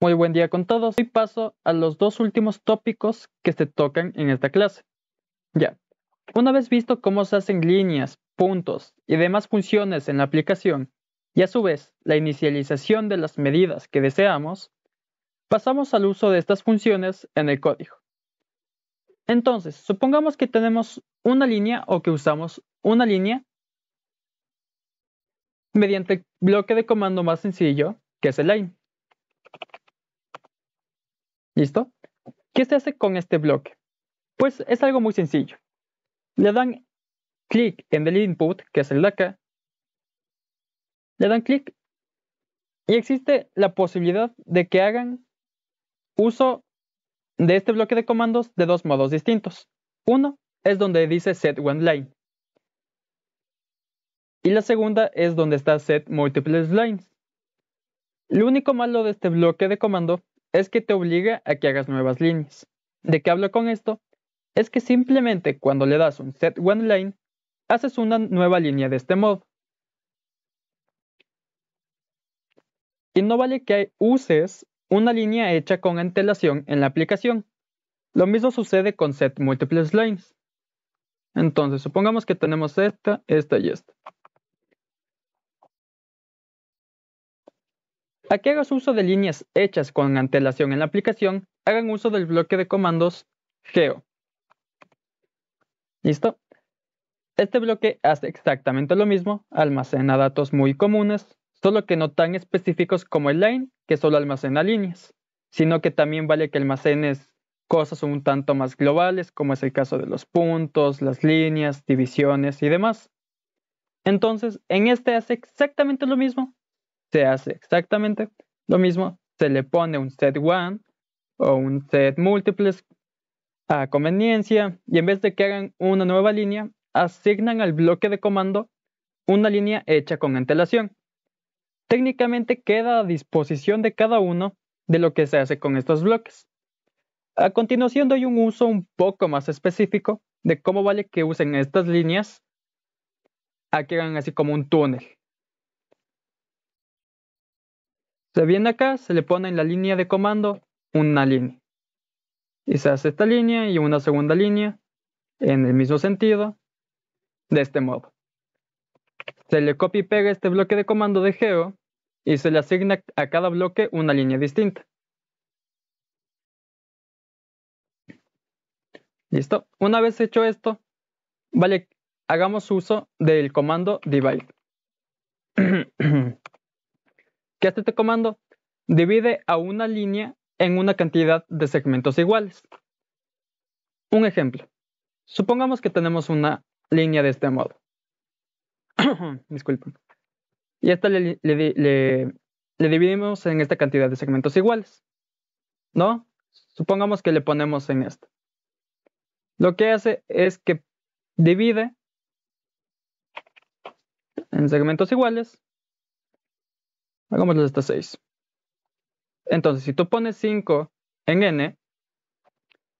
Muy buen día con todos y paso a los dos últimos tópicos que se tocan en esta clase. Ya, una vez visto cómo se hacen líneas, puntos y demás funciones en la aplicación, y a su vez la inicialización de las medidas que deseamos, pasamos al uso de estas funciones en el código. Entonces, supongamos que tenemos una línea o que usamos una línea mediante el bloque de comando más sencillo, que es el line. ¿Listo? ¿Qué se hace con este bloque? Pues es algo muy sencillo. Le dan clic en el input, que es el de acá. Le dan clic y existe la posibilidad de que hagan uso de este bloque de comandos de dos modos distintos. Uno es donde dice set one line. Y la segunda es donde está set multiple lines. Lo único malo de este bloque de comando es que te obliga a que hagas nuevas líneas. ¿De qué hablo con esto? Es que simplemente cuando le das un set one line, haces una nueva línea de este modo. Y no vale que uses una línea hecha con antelación en la aplicación. Lo mismo sucede con set múltiples lines. Entonces, supongamos que tenemos esta, esta y esta. A que hagas uso de líneas hechas con antelación en la aplicación, hagan uso del bloque de comandos geo. ¿Listo? Este bloque hace exactamente lo mismo, almacena datos muy comunes, solo que no tan específicos como el line, que solo almacena líneas, sino que también vale que almacenes cosas un tanto más globales, como es el caso de los puntos, las líneas, divisiones y demás. Entonces, en este hace exactamente lo mismo, se hace exactamente lo mismo, se le pone un set one o un set múltiples a conveniencia y en vez de que hagan una nueva línea, asignan al bloque de comando una línea hecha con antelación. Técnicamente queda a disposición de cada uno de lo que se hace con estos bloques. A continuación doy un uso un poco más específico de cómo vale que usen estas líneas a que hagan así como un túnel. Se viene acá, se le pone en la línea de comando una línea. Y se hace esta línea y una segunda línea en el mismo sentido, de este modo. Se le copia y pega este bloque de comando de geo y se le asigna a cada bloque una línea distinta. Listo. Una vez hecho esto, vale, hagamos uso del comando divide. este comando? Divide a una línea en una cantidad de segmentos iguales. Un ejemplo. Supongamos que tenemos una línea de este modo. Disculpen. Y esta le, le, dividimos en esta cantidad de segmentos iguales. ¿No? Supongamos que le ponemos en esta. Lo que hace es que divide en segmentos iguales Hagámosle hasta 6. Entonces, si tú pones 5 en n,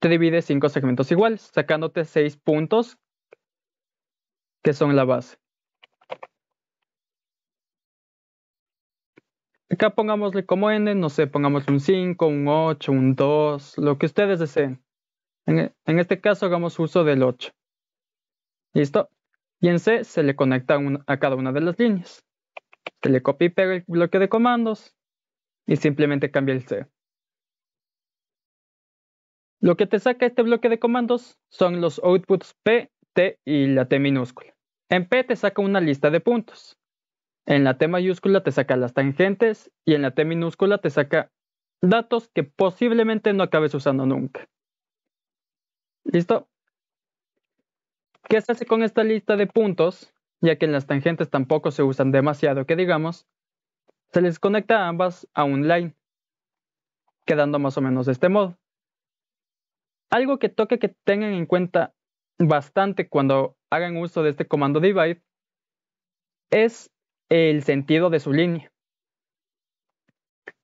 te divide 5 segmentos iguales, sacándote 6 puntos que son la base. Acá pongámosle como n, no sé, pongámosle un 5, un 8, un 2, lo que ustedes deseen. E, en, este caso hagamos uso del 8. ¿Listo? Y en C se le conecta a cada una de las líneas que le copie y pega el bloque de comandos y simplemente cambia el C. Lo que te saca este bloque de comandos son los outputs P, T y la T minúscula. En P te saca una lista de puntos. En la T mayúscula te saca las tangentes y en la T minúscula te saca datos que posiblemente no acabes usando nunca. ¿Listo? ¿Qué se hace con esta lista de puntos? ya que en las tangentes tampoco se usan demasiado que digamos, se les conecta a ambas a un line, quedando más o menos de este modo. Algo que toca que tengan en cuenta bastante cuando hagan uso de este comando divide es el sentido de su línea.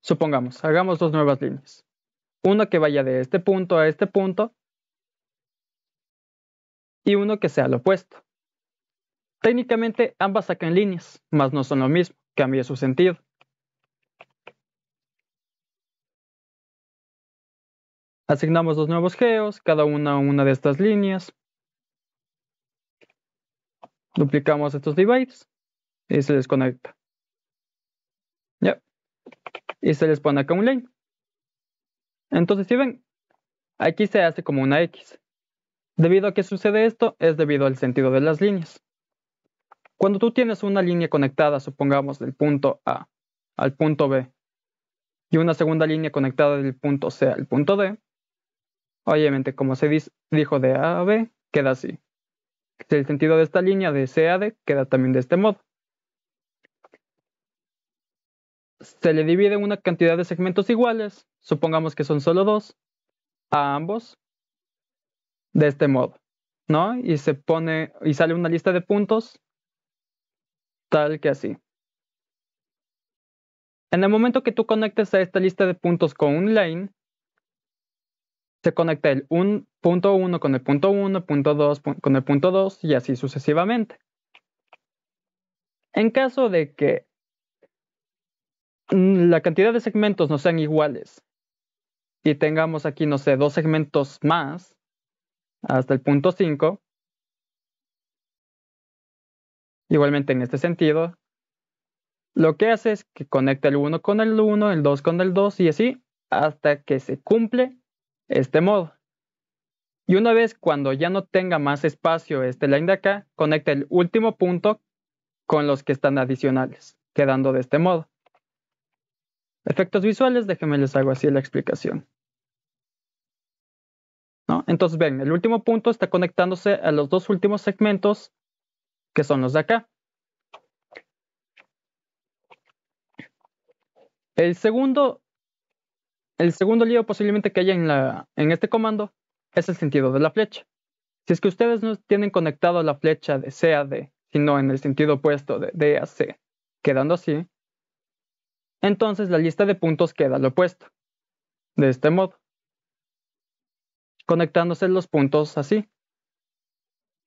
Supongamos, hagamos dos nuevas líneas. Uno que vaya de este punto a este punto y uno que sea al opuesto. Técnicamente ambas sacan líneas, mas no son lo mismo, cambia su sentido. Asignamos dos nuevos geos, cada una a una de estas líneas. Duplicamos estos divides y se les Ya. Y se les pone acá un lane. Entonces, si ven, aquí se hace como una X. Debido a que sucede esto, es debido al sentido de las líneas. Cuando tú tienes una línea conectada, supongamos, del punto A al punto B, y una segunda línea conectada del punto C al punto D, obviamente, como se dijo de A a B, queda así. El sentido de esta línea de C a D queda también de este modo. Se le divide una cantidad de segmentos iguales, supongamos que son solo dos, a ambos, de este modo, ¿no? Y se pone, y sale una lista de puntos tal que así. En el momento que tú conectes a esta lista de puntos con un lane, se conecta el 1.1 punto 1 con el punto 1, punto 2 con el punto 2 y así sucesivamente. En caso de que la cantidad de segmentos no sean iguales y tengamos aquí, no sé, dos segmentos más hasta el punto 5, Igualmente en este sentido, lo que hace es que conecta el 1 con el 1, el 2 con el 2 y así hasta que se cumple este modo. Y una vez cuando ya no tenga más espacio este line de acá, conecta el último punto con los que están adicionales, quedando de este modo. Efectos visuales, déjenme les hago así la explicación. Entonces ven, el último punto está conectándose a los dos últimos segmentos que son los de acá. El segundo, el segundo lío posiblemente que haya en, en este comando es el sentido de la flecha. Si es que ustedes no tienen conectado la flecha de C a D, sino en el sentido opuesto de D a C, quedando así, entonces la lista de puntos queda al opuesto, de este modo, conectándose los puntos así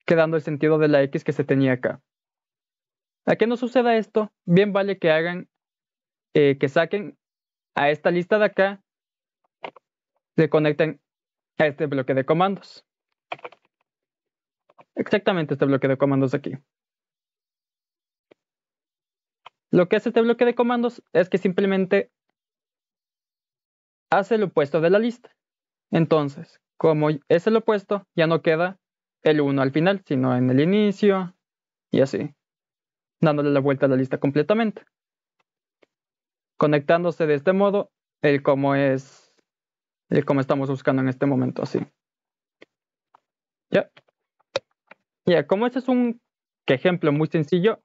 quedando el sentido de la X que se tenía acá. A que no suceda esto, bien vale que hagan, eh, que saquen a esta lista de acá, se conecten a este bloque de comandos. Exactamente este bloque de comandos aquí. Lo que hace este bloque de comandos es que simplemente hace el opuesto de la lista. Entonces, como es el opuesto, ya no queda el 1 al final, sino en el inicio y así, dándole la vuelta a la lista completamente. Conectándose de este modo, el como es, el como estamos buscando en este momento, así. Ya. Ya, como este es un ejemplo muy sencillo,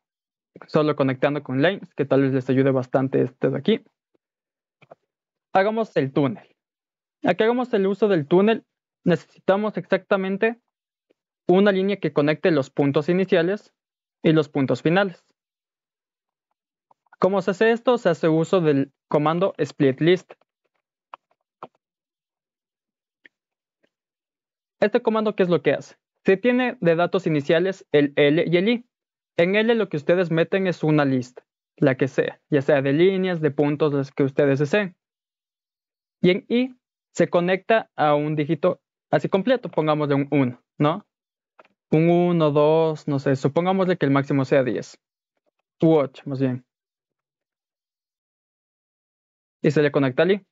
solo conectando con lines, que tal vez les ayude bastante este de aquí. Hagamos el túnel. Aquí hagamos el uso del túnel, necesitamos exactamente una línea que conecte los puntos iniciales y los puntos finales. ¿Cómo se hace esto? Se hace uso del comando split list. Este comando, ¿qué es lo que hace? Se tiene de datos iniciales el L y el I. En L lo que ustedes meten es una lista, la que sea, ya sea de líneas, de puntos, las que ustedes deseen. Y en I se conecta a un dígito así completo, pongamos de un 1, ¿no? un 1, 2, no sé, supongámosle que el máximo sea 10, Watch, 8 más bien. Y se le conecta allí.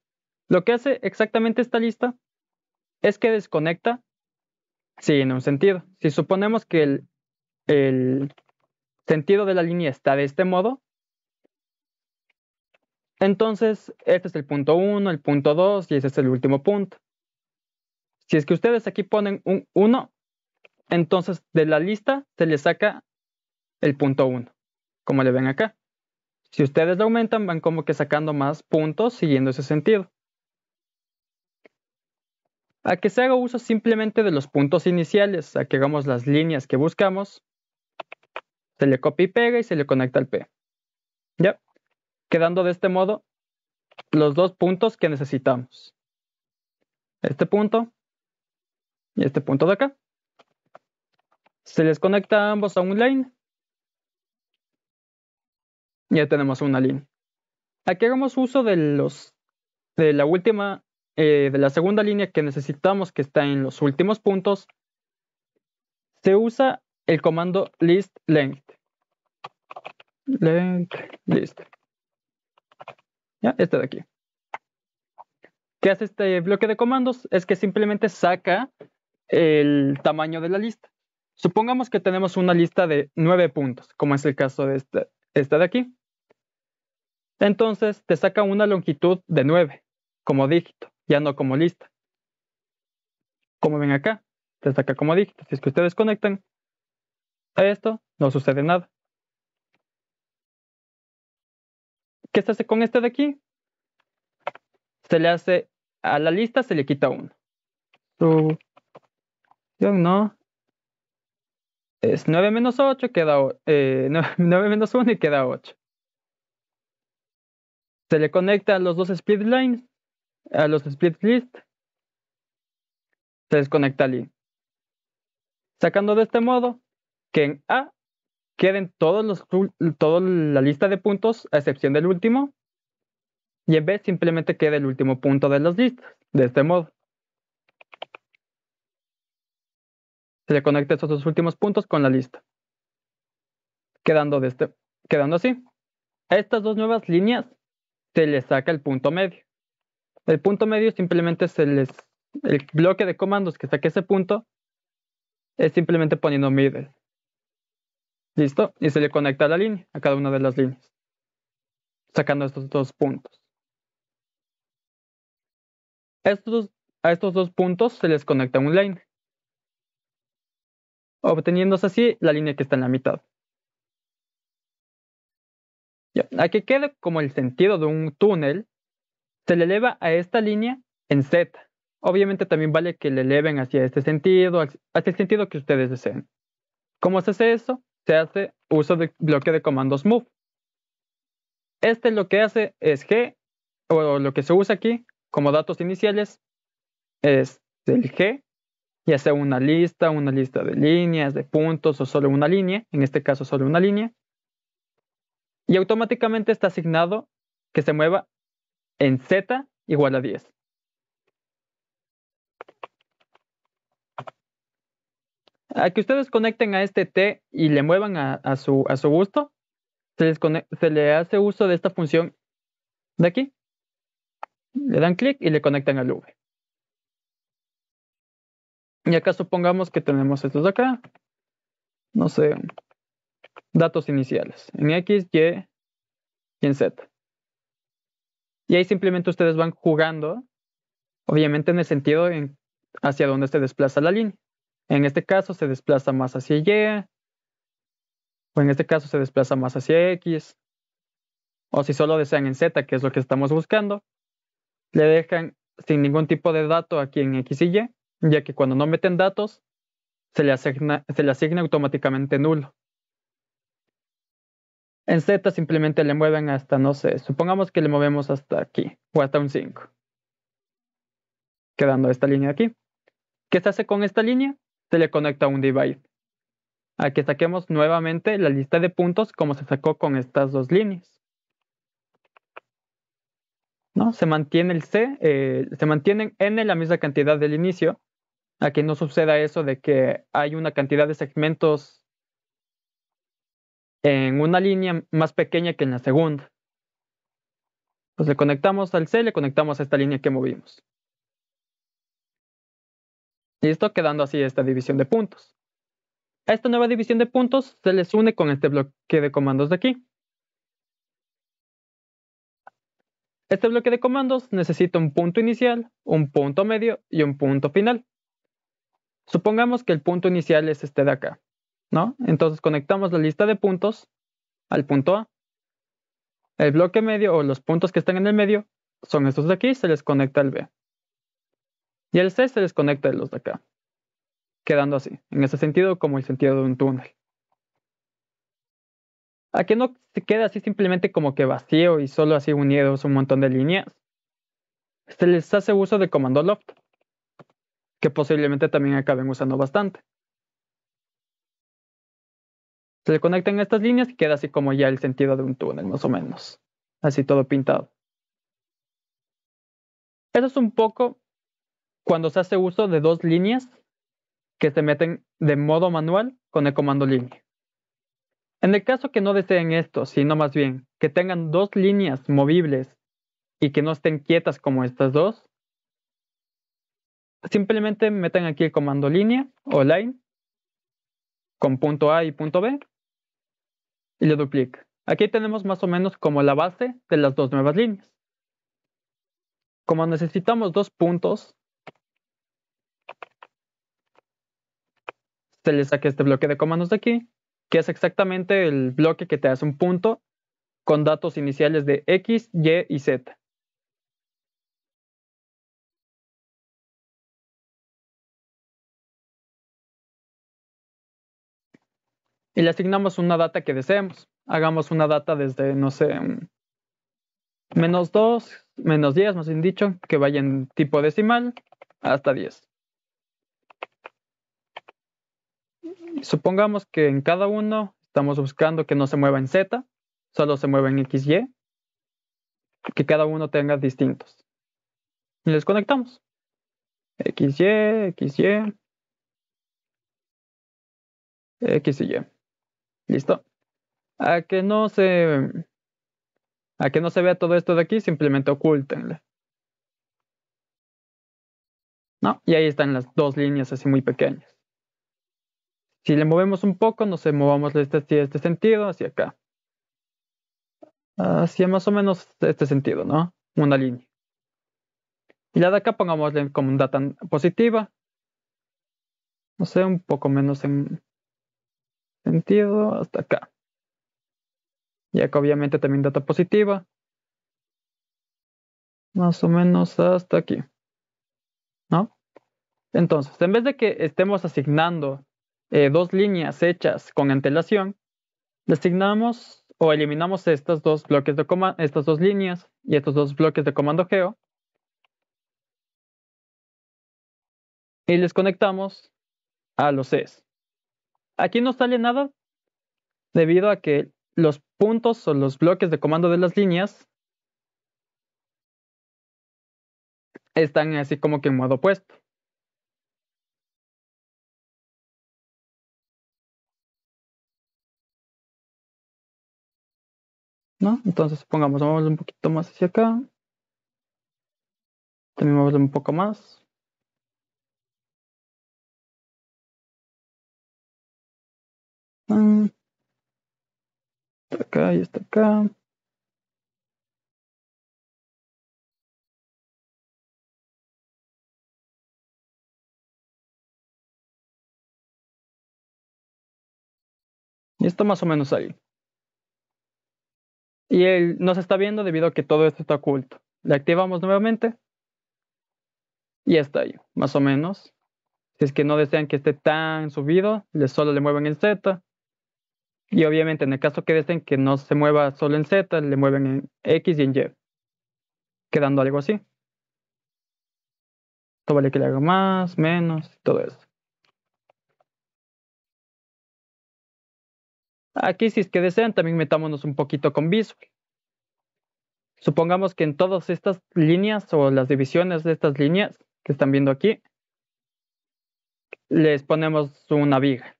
Lo que hace exactamente esta lista es que desconecta, sí, en un sentido. Si suponemos que el, el sentido de la línea está de este modo, entonces este es el punto 1, el punto 2 y ese es el último punto. Si es que ustedes aquí ponen un 1, entonces, de la lista se le saca el punto 1, como le ven acá. Si ustedes lo aumentan, van como que sacando más puntos siguiendo ese sentido. A que se haga uso simplemente de los puntos iniciales, a que hagamos las líneas que buscamos, se le copia y pega y se le conecta al P. ¿Ya? Quedando de este modo los dos puntos que necesitamos. Este punto y este punto de acá. Se les conecta a ambos a un line. Ya tenemos una línea. Aquí hagamos uso de los de la última, eh, de la segunda línea que necesitamos que está en los últimos puntos. Se usa el comando list length. Length list. Ya, este de aquí. ¿Qué hace este bloque de comandos? Es que simplemente saca el tamaño de la lista. Supongamos que tenemos una lista de nueve puntos, como es el caso de esta, de aquí. Entonces te saca una longitud de 9 como dígito, ya no como lista. Como ven acá, te saca como dígito. Si es que ustedes conectan a esto, no sucede nada. ¿Qué se hace con este de aquí? Se le hace a la lista, se le quita uno. no, es 9 menos 8, queda eh, menos 1 y queda 8. Se le conecta a los dos split lines, a los split list. Se desconecta el Sacando de este modo que en A queden todos los, toda la lista de puntos a excepción del último. Y en B simplemente queda el último punto de las listas. De este modo. se le conecta esos dos últimos puntos con la lista. Quedando, de este, quedando así. A estas dos nuevas líneas se les saca el punto medio. El punto medio simplemente se les. El bloque de comandos que saque ese punto es simplemente poniendo middle. ¿Listo? Y se le conecta la línea, a cada una de las líneas, sacando estos dos puntos. a estos dos puntos se les conecta un line obteniéndose así la línea que está en la mitad. Ya, que quede como el sentido de un túnel, se le eleva a esta línea en Z. Obviamente también vale que le eleven hacia este sentido, hacia el sentido que ustedes deseen. ¿Cómo se hace eso? Se hace uso del bloque de comandos move. Este lo que hace es G, o lo que se usa aquí como datos iniciales, es el G ya sea una lista, una lista de líneas, de puntos o solo una línea, en este caso solo una línea, y automáticamente está asignado que se mueva en z igual a 10. A que ustedes conecten a este t y le muevan a, su, a su, gusto, se, se le hace uso de esta función de aquí. Le dan clic y le conectan al v. Y acá supongamos que tenemos estos acá. No sé, datos iniciales, en X, Y y en Z. Y ahí simplemente ustedes van jugando, obviamente en el sentido hacia dónde se desplaza la línea. En este caso se desplaza más hacia Y, o en este caso se desplaza más hacia X, o si solo desean en Z, que es lo que estamos buscando, le dejan sin ningún tipo de dato aquí en X y Y, ya que cuando no meten datos, se le asigna, automáticamente nulo. En Z simplemente le mueven hasta, no sé, supongamos que le movemos hasta aquí o hasta un 5. Quedando esta línea aquí. ¿Qué se hace con esta línea? Se le conecta un divide. Aquí saquemos nuevamente la lista de puntos como se sacó con estas dos líneas. ¿No? Se mantiene el C, eh, se mantienen N la misma cantidad del inicio, a que no suceda eso de que hay una cantidad de segmentos en una línea más pequeña que en la segunda. Pues le conectamos al C, le conectamos a esta línea que movimos. Y esto quedando así esta división de puntos. A esta nueva división de puntos se les une con este bloque de comandos de aquí. Este bloque de comandos necesita un punto inicial, un punto medio y un punto final. Supongamos que el punto inicial es este de acá, ¿no? Entonces conectamos la lista de puntos al punto A. El bloque medio o los puntos que están en el medio son estos de aquí, se les conecta el B. Y el C se les conecta de los de acá, quedando así, en ese sentido como el sentido de un túnel. Aquí no se queda así simplemente como que vacío y solo así unidos un montón de líneas. Se les hace uso de comando loft que posiblemente también acaben usando bastante. Se le conectan estas líneas y queda así como ya el sentido de un túnel, más o menos. Así todo pintado. Eso es un poco cuando se hace uso de dos líneas que se meten de modo manual con el comando línea. En el caso que no deseen esto, sino más bien que tengan dos líneas movibles y que no estén quietas como estas dos, simplemente meten aquí el comando línea o line con punto A y punto B y le duplico Aquí tenemos más o menos como la base de las dos nuevas líneas. Como necesitamos dos puntos, se le saque este bloque de comandos de aquí, que es exactamente el bloque que te hace un punto con datos iniciales de X, Y y Z. y le asignamos una data que deseemos. Hagamos una data desde, no sé, menos 2, menos 10, más bien dicho, que vaya en tipo decimal hasta 10. Supongamos que en cada uno estamos buscando que no se mueva en Z, solo se mueva en XY, que cada uno tenga distintos. Y les conectamos. XY, XY, XY. ¿Listo? A que no se. A que no se vea todo esto de aquí, simplemente ocúltenle. ¿No? Y ahí están las dos líneas así muy pequeñas. Si le movemos un poco, no movamos de este, este, este sentido hacia acá. Hacia más o menos este sentido, ¿no? Una línea. Y la de acá pongámosle como un data positiva. No sé, un poco menos en sentido hasta acá. Y acá obviamente también data positiva. Más o menos hasta aquí. ¿No? Entonces, en vez de que estemos asignando eh, dos líneas hechas con antelación, designamos o eliminamos estas dos bloques de estas dos líneas y estos dos bloques de comando geo. Y les conectamos a los s Aquí no sale nada debido a que los puntos o los bloques de comando de las líneas están así como que en modo opuesto. ¿No? Entonces pongamos, vamos un poquito más hacia acá. También vamos un poco más. Está acá y está acá. Y está más o menos ahí. Y él no se está viendo debido a que todo esto está oculto. Le activamos nuevamente. Y está ahí, más o menos. Si es que no desean que esté tan subido, le solo le mueven el Z y obviamente en el caso que deseen que no se mueva solo en Z, le mueven en X y en Y, quedando algo así. Esto vale que le haga más, menos, y todo eso. Aquí si es que desean también metámonos un poquito con Visual. Supongamos que en todas estas líneas o las divisiones de estas líneas que están viendo aquí, les ponemos una viga.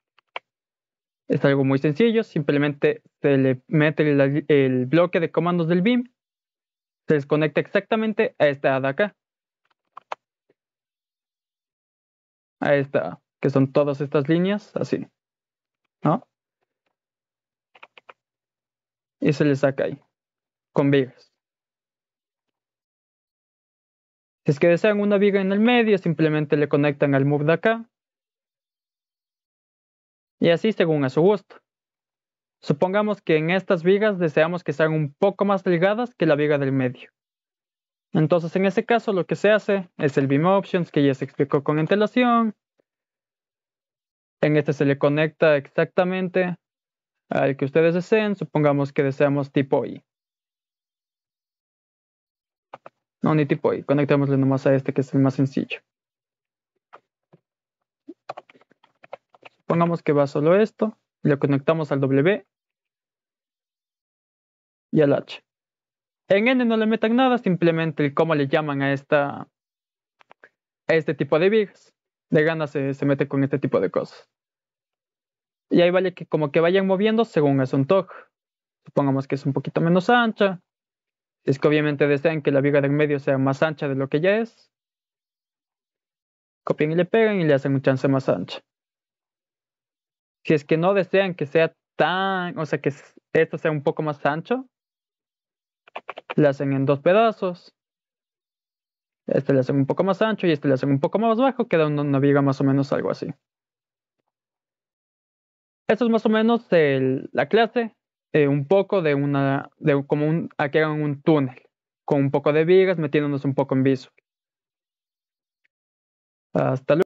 Es algo muy sencillo, simplemente se le mete el, bloque de comandos del BIM, se desconecta exactamente a esta de acá. A esta, que son todas estas líneas, así. ¿No? Y se le saca ahí, con vigas. Si es que desean una viga en el medio, simplemente le conectan al move de acá y así según a su gusto. Supongamos que en estas vigas deseamos que sean un poco más delgadas que la viga del medio. Entonces en ese caso lo que se hace es el beam options que ya se explicó con antelación. En este se le conecta exactamente al que ustedes deseen, supongamos que deseamos tipo I. No, ni tipo I, conectémosle nomás a este que es el más sencillo. Supongamos que va solo esto, le conectamos al W y al H. En N no le metan nada, simplemente el cómo le llaman a, esta, este tipo de vigas. De gana se, mete con este tipo de cosas. Y ahí vale que como que vayan moviendo según es un toque, Supongamos que es un poquito menos ancha. Es que obviamente desean que la viga del medio sea más ancha de lo que ya es. Copian y le pegan y le hacen un chance más ancha si es que no desean que sea tan, o sea, que esto sea un poco más ancho, le hacen en dos pedazos. Este le hacen un poco más ancho y este le hacen un poco más bajo, queda una viga más o menos algo así. Esto es más o menos la clase, eh, un poco de una, de como un, a que hagan un túnel, con un poco de vigas, metiéndonos un poco en viso. Hasta luego.